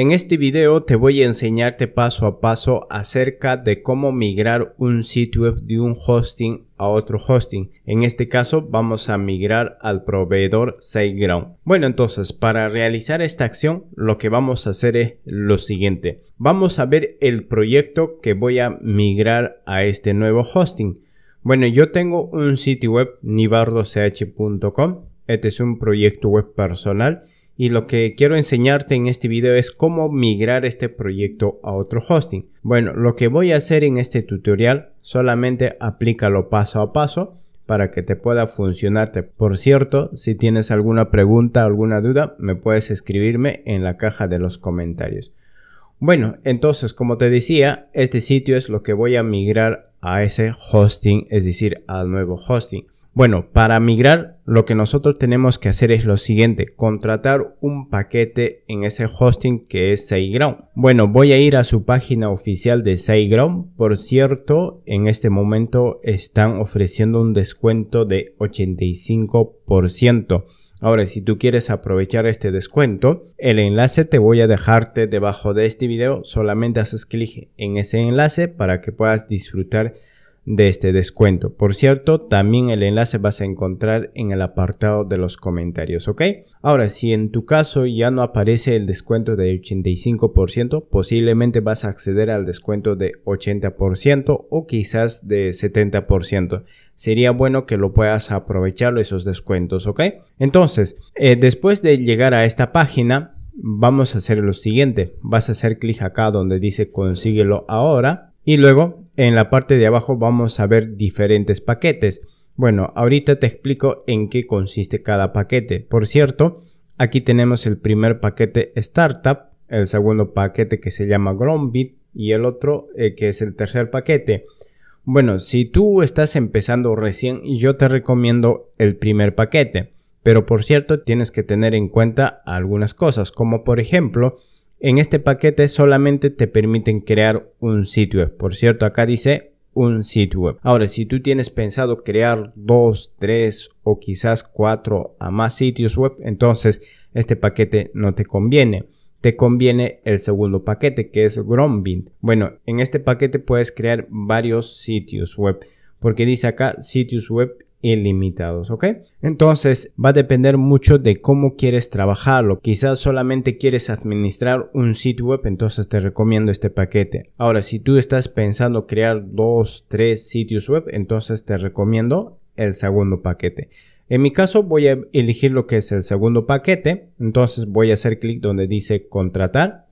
En este video te voy a enseñarte paso a paso acerca de cómo migrar un sitio web de un hosting a otro hosting. En este caso vamos a migrar al proveedor SiteGround. Bueno entonces para realizar esta acción lo que vamos a hacer es lo siguiente. Vamos a ver el proyecto que voy a migrar a este nuevo hosting. Bueno yo tengo un sitio web nibardoch.com. Este es un proyecto web personal y lo que quiero enseñarte en este video es cómo migrar este proyecto a otro hosting. Bueno, lo que voy a hacer en este tutorial solamente aplícalo paso a paso para que te pueda funcionarte. Por cierto, si tienes alguna pregunta, alguna duda, me puedes escribirme en la caja de los comentarios. Bueno, entonces, como te decía, este sitio es lo que voy a migrar a ese hosting, es decir, al nuevo hosting. Bueno, para migrar lo que nosotros tenemos que hacer es lo siguiente, contratar un paquete en ese hosting que es SiteGround. Bueno, voy a ir a su página oficial de SiteGround. Por cierto, en este momento están ofreciendo un descuento de 85%. Ahora, si tú quieres aprovechar este descuento, el enlace te voy a dejarte debajo de este video. Solamente haces clic en ese enlace para que puedas disfrutar de este descuento. Por cierto, también el enlace vas a encontrar en el apartado de los comentarios, ¿ok? Ahora, si en tu caso ya no aparece el descuento de 85%, posiblemente vas a acceder al descuento de 80% o quizás de 70%. Sería bueno que lo puedas aprovechar esos descuentos, ¿ok? Entonces, eh, después de llegar a esta página, vamos a hacer lo siguiente. Vas a hacer clic acá donde dice consíguelo ahora y luego en la parte de abajo vamos a ver diferentes paquetes. Bueno, ahorita te explico en qué consiste cada paquete. Por cierto, aquí tenemos el primer paquete Startup, el segundo paquete que se llama Grombit y el otro eh, que es el tercer paquete. Bueno, si tú estás empezando recién, yo te recomiendo el primer paquete. Pero por cierto, tienes que tener en cuenta algunas cosas, como por ejemplo, en este paquete solamente te permiten crear un sitio web. Por cierto, acá dice un sitio web. Ahora, si tú tienes pensado crear dos, tres o quizás cuatro a más sitios web, entonces este paquete no te conviene. Te conviene el segundo paquete que es Grombit. Bueno, en este paquete puedes crear varios sitios web porque dice acá sitios web ilimitados, ¿ok? Entonces va a depender mucho de cómo quieres trabajarlo. Quizás solamente quieres administrar un sitio web, entonces te recomiendo este paquete. Ahora, si tú estás pensando crear dos, tres sitios web, entonces te recomiendo el segundo paquete. En mi caso voy a elegir lo que es el segundo paquete, entonces voy a hacer clic donde dice contratar.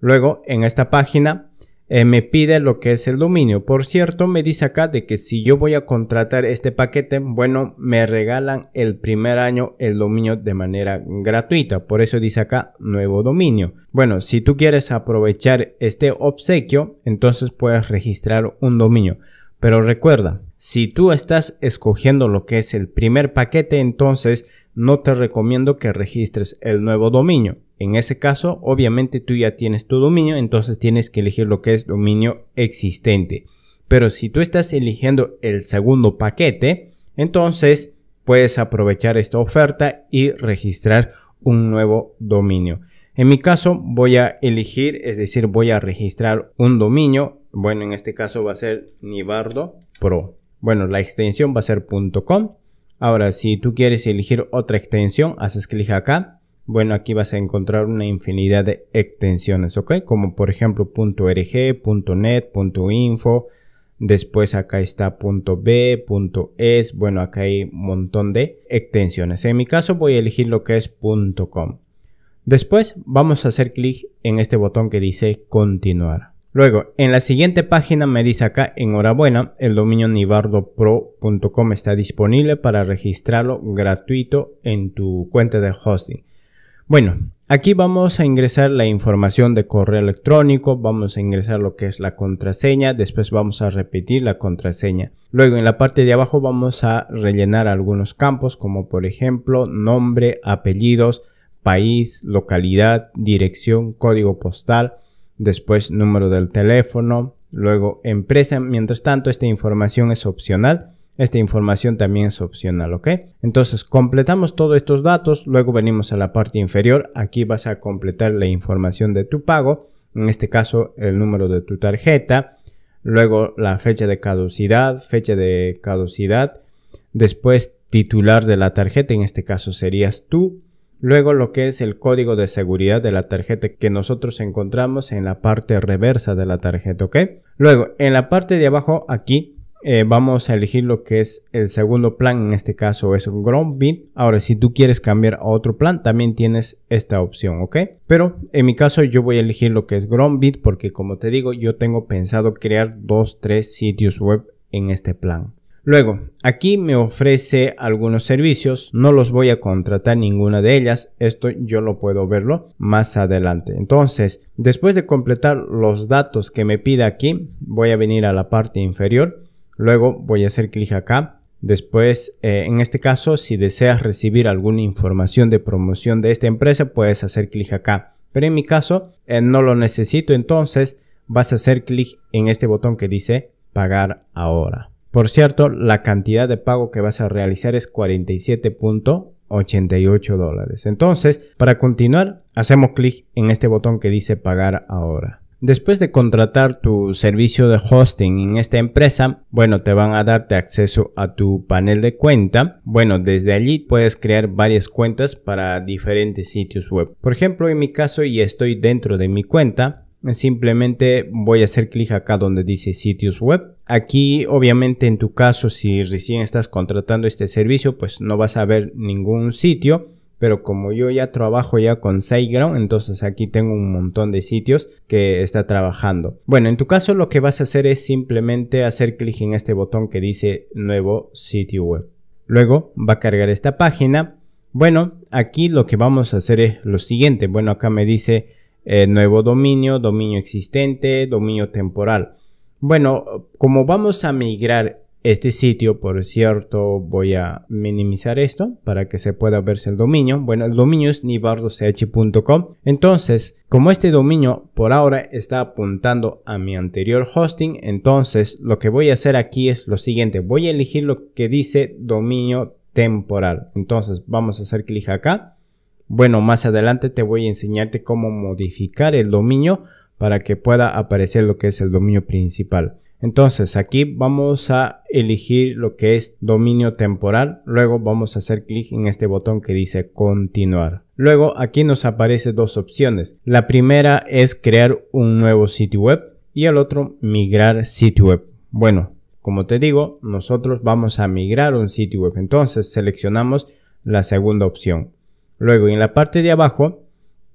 Luego en esta página eh, me pide lo que es el dominio. Por cierto, me dice acá de que si yo voy a contratar este paquete, bueno, me regalan el primer año el dominio de manera gratuita. Por eso dice acá nuevo dominio. Bueno, si tú quieres aprovechar este obsequio, entonces puedes registrar un dominio. Pero recuerda, si tú estás escogiendo lo que es el primer paquete, entonces no te recomiendo que registres el nuevo dominio. En ese caso, obviamente tú ya tienes tu dominio, entonces tienes que elegir lo que es dominio existente. Pero si tú estás eligiendo el segundo paquete, entonces puedes aprovechar esta oferta y registrar un nuevo dominio. En mi caso voy a elegir, es decir, voy a registrar un dominio. Bueno, en este caso va a ser Nibardo Pro. Bueno, la extensión va a ser .com. Ahora, si tú quieres elegir otra extensión, haces clic acá bueno, aquí vas a encontrar una infinidad de extensiones, ¿ok? Como por ejemplo .rg, .net, .info, después acá está .b, .es, bueno, acá hay un montón de extensiones. En mi caso voy a elegir lo que es .com. Después vamos a hacer clic en este botón que dice continuar. Luego, en la siguiente página me dice acá, enhorabuena, el dominio nivardopro.com está disponible para registrarlo gratuito en tu cuenta de hosting. Bueno, aquí vamos a ingresar la información de correo electrónico, vamos a ingresar lo que es la contraseña, después vamos a repetir la contraseña. Luego en la parte de abajo vamos a rellenar algunos campos como por ejemplo nombre, apellidos, país, localidad, dirección, código postal, después número del teléfono, luego empresa. Mientras tanto esta información es opcional esta información también es opcional, ¿ok? Entonces completamos todos estos datos, luego venimos a la parte inferior, aquí vas a completar la información de tu pago, en este caso el número de tu tarjeta, luego la fecha de caducidad, fecha de caducidad, después titular de la tarjeta, en este caso serías tú, luego lo que es el código de seguridad de la tarjeta que nosotros encontramos en la parte reversa de la tarjeta, ¿ok? Luego en la parte de abajo aquí eh, vamos a elegir lo que es el segundo plan, en este caso es Grombit. Ahora, si tú quieres cambiar a otro plan, también tienes esta opción, ¿ok? Pero en mi caso yo voy a elegir lo que es Grombit porque como te digo, yo tengo pensado crear dos, tres sitios web en este plan. Luego, aquí me ofrece algunos servicios, no los voy a contratar ninguna de ellas, esto yo lo puedo verlo más adelante. Entonces, después de completar los datos que me pida aquí, voy a venir a la parte inferior Luego voy a hacer clic acá. Después, eh, en este caso, si deseas recibir alguna información de promoción de esta empresa, puedes hacer clic acá. Pero en mi caso, eh, no lo necesito, entonces vas a hacer clic en este botón que dice pagar ahora. Por cierto, la cantidad de pago que vas a realizar es 47.88 dólares. Entonces, para continuar, hacemos clic en este botón que dice pagar ahora. Después de contratar tu servicio de hosting en esta empresa, bueno, te van a darte acceso a tu panel de cuenta. Bueno, desde allí puedes crear varias cuentas para diferentes sitios web. Por ejemplo, en mi caso, y estoy dentro de mi cuenta, simplemente voy a hacer clic acá donde dice sitios web. Aquí obviamente en tu caso si recién estás contratando este servicio pues no vas a ver ningún sitio pero como yo ya trabajo ya con SiteGround, entonces aquí tengo un montón de sitios que está trabajando. Bueno, en tu caso lo que vas a hacer es simplemente hacer clic en este botón que dice nuevo sitio web. Luego va a cargar esta página. Bueno, aquí lo que vamos a hacer es lo siguiente. Bueno, acá me dice eh, nuevo dominio, dominio existente, dominio temporal. Bueno, como vamos a migrar este sitio, por cierto, voy a minimizar esto para que se pueda verse el dominio. Bueno, el dominio es nibardoch.com. Entonces, como este dominio por ahora está apuntando a mi anterior hosting, entonces lo que voy a hacer aquí es lo siguiente. Voy a elegir lo que dice dominio temporal. Entonces, vamos a hacer clic acá. Bueno, más adelante te voy a enseñarte cómo modificar el dominio para que pueda aparecer lo que es el dominio principal. Entonces aquí vamos a elegir lo que es dominio temporal, luego vamos a hacer clic en este botón que dice continuar. Luego aquí nos aparecen dos opciones. La primera es crear un nuevo sitio web y el otro migrar sitio web. Bueno, como te digo, nosotros vamos a migrar un sitio web, entonces seleccionamos la segunda opción. Luego en la parte de abajo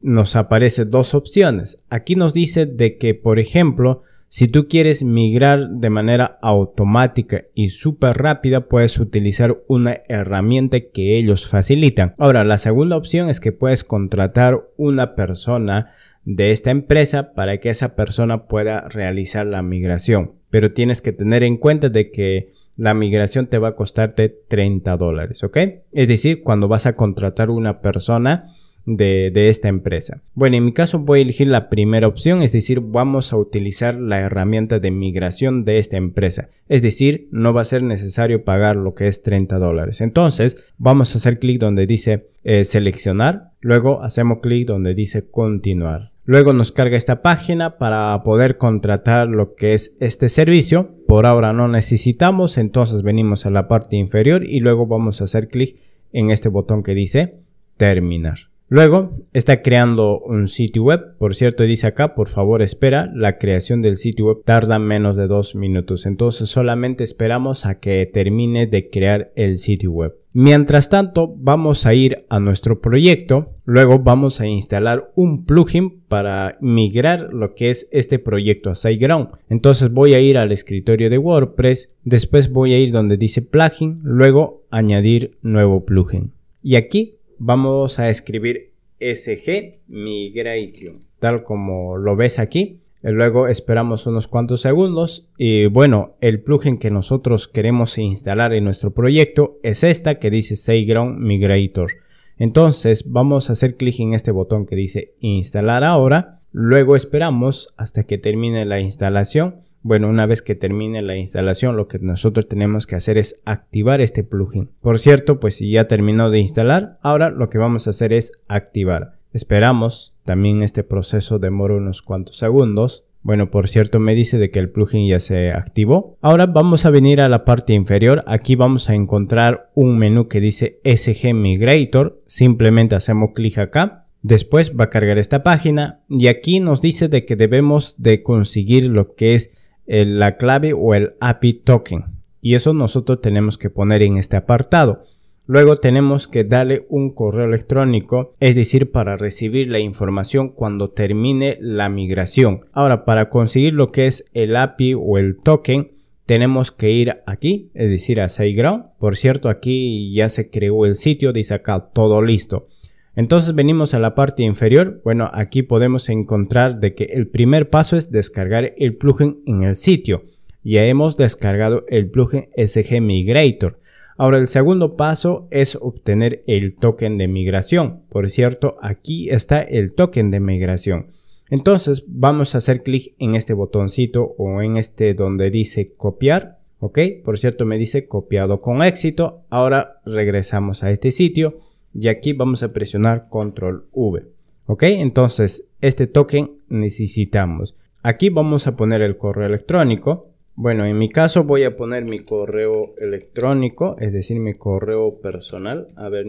nos aparecen dos opciones. Aquí nos dice de que, por ejemplo, si tú quieres migrar de manera automática y súper rápida, puedes utilizar una herramienta que ellos facilitan. Ahora, la segunda opción es que puedes contratar una persona de esta empresa para que esa persona pueda realizar la migración. Pero tienes que tener en cuenta de que la migración te va a costarte 30 dólares, ¿ok? Es decir, cuando vas a contratar una persona, de, esta empresa. Bueno, en mi caso voy a elegir la primera opción, es decir, vamos a utilizar la herramienta de migración de esta empresa. Es decir, no va a ser necesario pagar lo que es 30 dólares. Entonces, vamos a hacer clic donde dice eh, seleccionar, luego hacemos clic donde dice continuar. Luego nos carga esta página para poder contratar lo que es este servicio. Por ahora no necesitamos, entonces venimos a la parte inferior y luego vamos a hacer clic en este botón que dice terminar. Luego está creando un sitio web, por cierto dice acá, por favor espera, la creación del sitio web tarda menos de dos minutos, entonces solamente esperamos a que termine de crear el sitio web. Mientras tanto vamos a ir a nuestro proyecto, luego vamos a instalar un plugin para migrar lo que es este proyecto a SiteGround. Entonces voy a ir al escritorio de WordPress, después voy a ir donde dice plugin, luego añadir nuevo plugin. Y aquí vamos a escribir SG Migration, tal como lo ves aquí. Luego esperamos unos cuantos segundos y bueno, el plugin que nosotros queremos instalar en nuestro proyecto es esta que dice Sayground Migrator. Entonces vamos a hacer clic en este botón que dice instalar ahora. Luego esperamos hasta que termine la instalación bueno, una vez que termine la instalación, lo que nosotros tenemos que hacer es activar este plugin. Por cierto, pues si ya terminó de instalar, ahora lo que vamos a hacer es activar. Esperamos, también este proceso demora unos cuantos segundos. Bueno, por cierto, me dice de que el plugin ya se activó. Ahora vamos a venir a la parte inferior. Aquí vamos a encontrar un menú que dice SG Migrator. Simplemente hacemos clic acá. Después va a cargar esta página y aquí nos dice de que debemos de conseguir lo que es la clave o el API token. Y eso nosotros tenemos que poner en este apartado. Luego tenemos que darle un correo electrónico, es decir, para recibir la información cuando termine la migración. Ahora, para conseguir lo que es el API o el token, tenemos que ir aquí, es decir, a SiteGround. Por cierto, aquí ya se creó el sitio, dice acá todo listo. Entonces venimos a la parte inferior. Bueno, aquí podemos encontrar de que el primer paso es descargar el plugin en el sitio. Ya hemos descargado el plugin SG Migrator. Ahora el segundo paso es obtener el token de migración. Por cierto, aquí está el token de migración. Entonces vamos a hacer clic en este botoncito o en este donde dice copiar. Ok, por cierto me dice copiado con éxito. Ahora regresamos a este sitio y aquí vamos a presionar control V. Ok, entonces este token necesitamos. Aquí vamos a poner el correo electrónico. Bueno, en mi caso voy a poner mi correo electrónico, es decir, mi correo personal, a ver,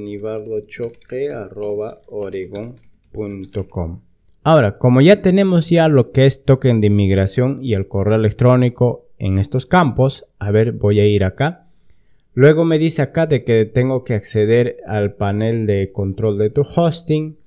oregon.com, Ahora, como ya tenemos ya lo que es token de inmigración y el correo electrónico en estos campos, a ver, voy a ir acá Luego me dice acá de que tengo que acceder al panel de control de tu hosting.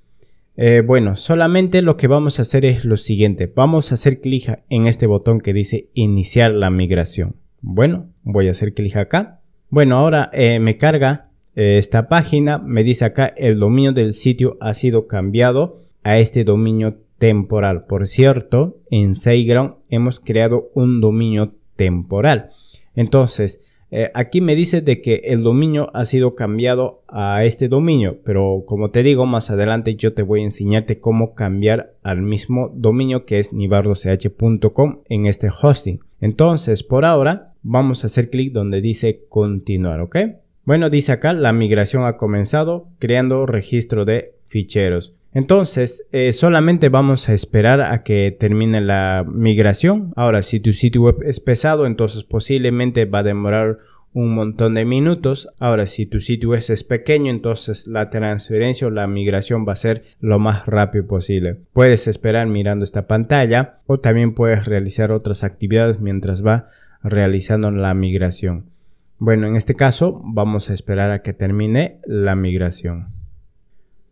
Eh, bueno, solamente lo que vamos a hacer es lo siguiente. Vamos a hacer clic en este botón que dice iniciar la migración. Bueno, voy a hacer clic acá. Bueno, ahora eh, me carga eh, esta página. Me dice acá el dominio del sitio ha sido cambiado a este dominio temporal. Por cierto, en SiteGround hemos creado un dominio temporal. Entonces, eh, aquí me dice de que el dominio ha sido cambiado a este dominio, pero como te digo, más adelante yo te voy a enseñarte cómo cambiar al mismo dominio que es nivardo.ch.com en este hosting. Entonces, por ahora, vamos a hacer clic donde dice continuar, ¿ok? Bueno, dice acá, la migración ha comenzado creando registro de ficheros. Entonces, eh, solamente vamos a esperar a que termine la migración. Ahora, si tu sitio web es pesado, entonces posiblemente va a demorar un montón de minutos. Ahora, si tu sitio web es pequeño, entonces la transferencia o la migración va a ser lo más rápido posible. Puedes esperar mirando esta pantalla o también puedes realizar otras actividades mientras va realizando la migración. Bueno, en este caso vamos a esperar a que termine la migración.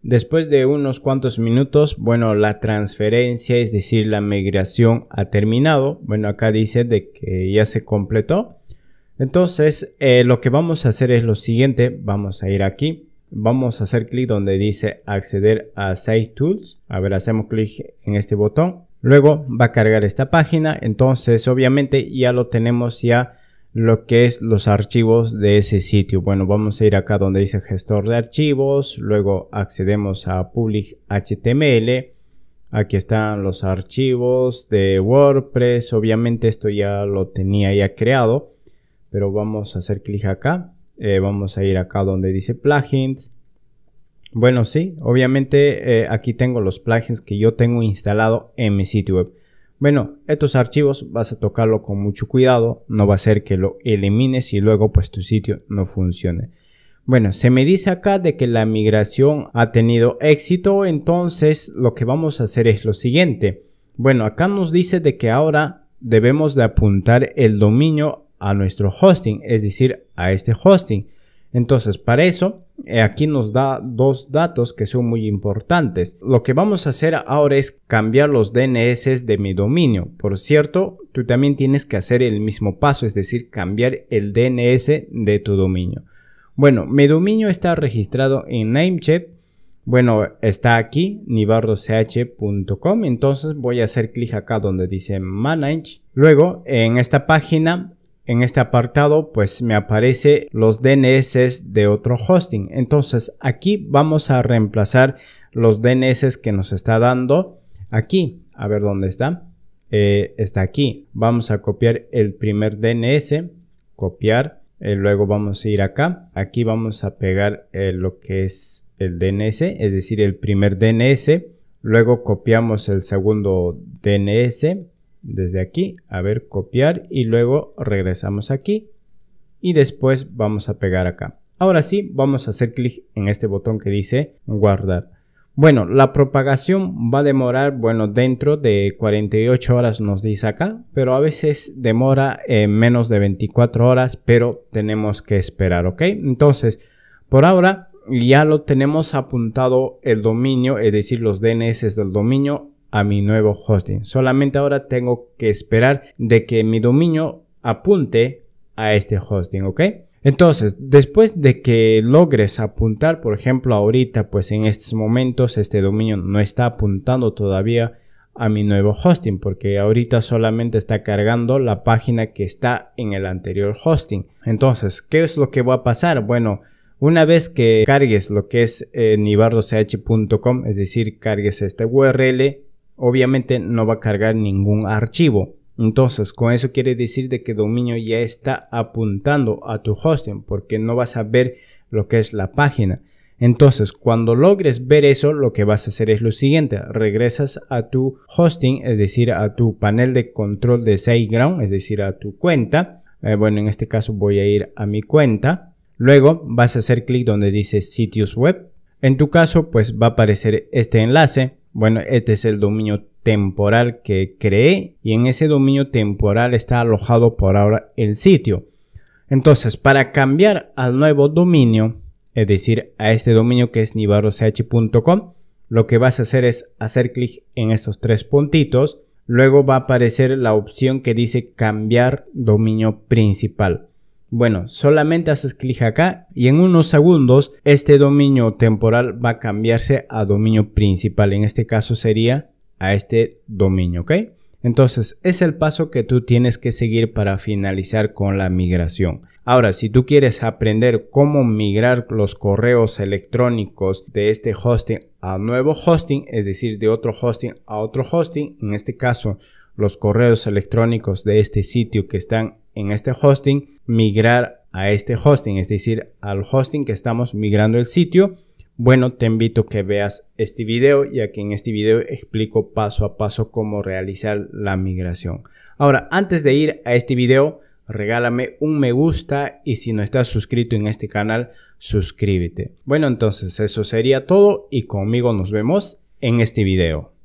Después de unos cuantos minutos, bueno, la transferencia, es decir, la migración ha terminado. Bueno, acá dice de que ya se completó. Entonces, eh, lo que vamos a hacer es lo siguiente. Vamos a ir aquí. Vamos a hacer clic donde dice acceder a Save Tools. A ver, hacemos clic en este botón. Luego va a cargar esta página. Entonces, obviamente ya lo tenemos ya lo que es los archivos de ese sitio. Bueno, vamos a ir acá donde dice gestor de archivos, luego accedemos a public html. Aquí están los archivos de WordPress. Obviamente esto ya lo tenía ya creado, pero vamos a hacer clic acá. Eh, vamos a ir acá donde dice plugins. Bueno, sí, obviamente eh, aquí tengo los plugins que yo tengo instalado en mi sitio web. Bueno, estos archivos vas a tocarlo con mucho cuidado, no va a ser que lo elimines y luego pues tu sitio no funcione. Bueno, se me dice acá de que la migración ha tenido éxito, entonces lo que vamos a hacer es lo siguiente. Bueno, acá nos dice de que ahora debemos de apuntar el dominio a nuestro hosting, es decir, a este hosting. Entonces, para eso, eh, aquí nos da dos datos que son muy importantes. Lo que vamos a hacer ahora es cambiar los DNS de mi dominio. Por cierto, tú también tienes que hacer el mismo paso, es decir, cambiar el DNS de tu dominio. Bueno, mi dominio está registrado en Namecheap. Bueno, está aquí, nibardoch.com. Entonces voy a hacer clic acá donde dice Manage. Luego, en esta página en este apartado pues me aparece los DNS de otro hosting. Entonces aquí vamos a reemplazar los DNS que nos está dando aquí. A ver dónde está. Eh, está aquí. Vamos a copiar el primer DNS. Copiar. Eh, luego vamos a ir acá. Aquí vamos a pegar eh, lo que es el DNS, es decir, el primer DNS. Luego copiamos el segundo DNS desde aquí, a ver, copiar y luego regresamos aquí y después vamos a pegar acá. Ahora sí, vamos a hacer clic en este botón que dice guardar. Bueno, la propagación va a demorar, bueno, dentro de 48 horas nos dice acá, pero a veces demora en eh, menos de 24 horas, pero tenemos que esperar, ¿ok? Entonces, por ahora ya lo tenemos apuntado el dominio, es decir, los DNS del dominio a mi nuevo hosting. Solamente ahora tengo que esperar de que mi dominio apunte a este hosting, ¿ok? Entonces, después de que logres apuntar, por ejemplo, ahorita, pues en estos momentos este dominio no está apuntando todavía a mi nuevo hosting porque ahorita solamente está cargando la página que está en el anterior hosting. Entonces, ¿qué es lo que va a pasar? Bueno, una vez que cargues lo que es eh, es decir, cargues este URL, obviamente no va a cargar ningún archivo. Entonces, con eso quiere decir de que dominio ya está apuntando a tu hosting porque no vas a ver lo que es la página. Entonces, cuando logres ver eso, lo que vas a hacer es lo siguiente. Regresas a tu hosting, es decir, a tu panel de control de SiteGround, es decir, a tu cuenta. Eh, bueno, en este caso voy a ir a mi cuenta. Luego vas a hacer clic donde dice sitios web. En tu caso, pues va a aparecer este enlace bueno, este es el dominio temporal que creé y en ese dominio temporal está alojado por ahora el sitio. Entonces, para cambiar al nuevo dominio, es decir, a este dominio que es nibarroch.com, lo que vas a hacer es hacer clic en estos tres puntitos. Luego va a aparecer la opción que dice cambiar dominio principal. Bueno, solamente haces clic acá y en unos segundos este dominio temporal va a cambiarse a dominio principal. En este caso sería a este dominio, ¿ok? Entonces, es el paso que tú tienes que seguir para finalizar con la migración. Ahora, si tú quieres aprender cómo migrar los correos electrónicos de este hosting a nuevo hosting, es decir, de otro hosting a otro hosting, en este caso, los correos electrónicos de este sitio que están en este hosting, migrar a este hosting, es decir, al hosting que estamos migrando el sitio bueno, te invito a que veas este video ya que en este video explico paso a paso cómo realizar la migración. Ahora, antes de ir a este video, regálame un me gusta y si no estás suscrito en este canal, suscríbete. Bueno, entonces eso sería todo y conmigo nos vemos en este video.